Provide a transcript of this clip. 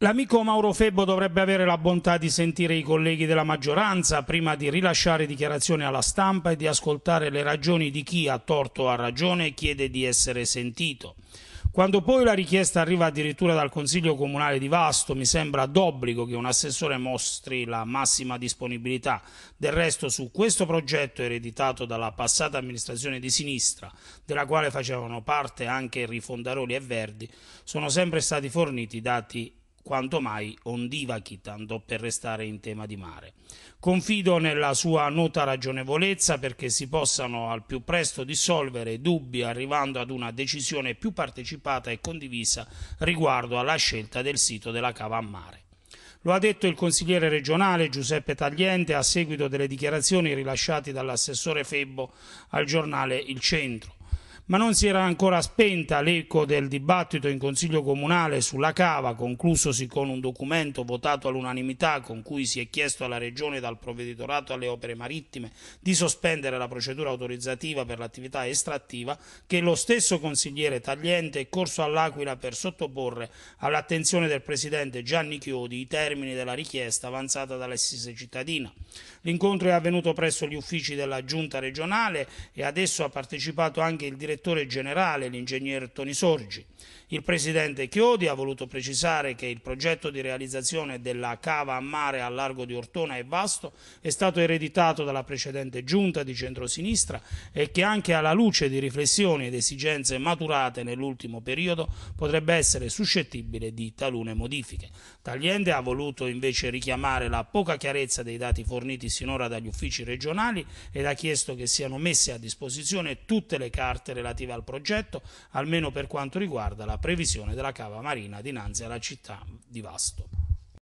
L'amico Mauro Febbo dovrebbe avere la bontà di sentire i colleghi della maggioranza prima di rilasciare dichiarazioni alla stampa e di ascoltare le ragioni di chi, a torto o a ragione, chiede di essere sentito. Quando poi la richiesta arriva addirittura dal Consiglio Comunale di Vasto, mi sembra d'obbligo che un assessore mostri la massima disponibilità. Del resto, su questo progetto ereditato dalla passata amministrazione di sinistra, della quale facevano parte anche Rifondaroli e Verdi, sono sempre stati forniti dati quanto mai ondivachi, tanto per restare in tema di mare. Confido nella sua nota ragionevolezza perché si possano al più presto dissolvere dubbi arrivando ad una decisione più partecipata e condivisa riguardo alla scelta del sito della cava a mare. Lo ha detto il consigliere regionale Giuseppe Tagliente a seguito delle dichiarazioni rilasciate dall'assessore Febbo al giornale Il Centro ma non si era ancora spenta l'eco del dibattito in Consiglio Comunale sulla cava, conclusosi con un documento votato all'unanimità con cui si è chiesto alla Regione dal Provveditorato alle opere marittime di sospendere la procedura autorizzativa per l'attività estrattiva che lo stesso consigliere Tagliente è corso all'Aquila per sottoporre all'attenzione del Presidente Gianni Chiodi i termini della richiesta avanzata dall'Essise cittadina. L'incontro è avvenuto presso gli uffici della Giunta regionale e adesso ha partecipato anche il direttore direttore generale, l'ingegner Toni Sorgi. Il presidente Chiodi ha voluto precisare che il progetto di realizzazione della cava a mare a largo di Ortona e Vasto è stato ereditato dalla precedente giunta di centrosinistra e che anche alla luce di riflessioni ed esigenze maturate nell'ultimo periodo potrebbe essere suscettibile di talune modifiche. Tagliende ha voluto invece richiamare la poca chiarezza dei dati forniti sinora dagli uffici regionali ed ha chiesto che siano messe a disposizione tutte le carte relative relative al progetto, almeno per quanto riguarda la previsione della cava marina dinanzi alla città di Vasto.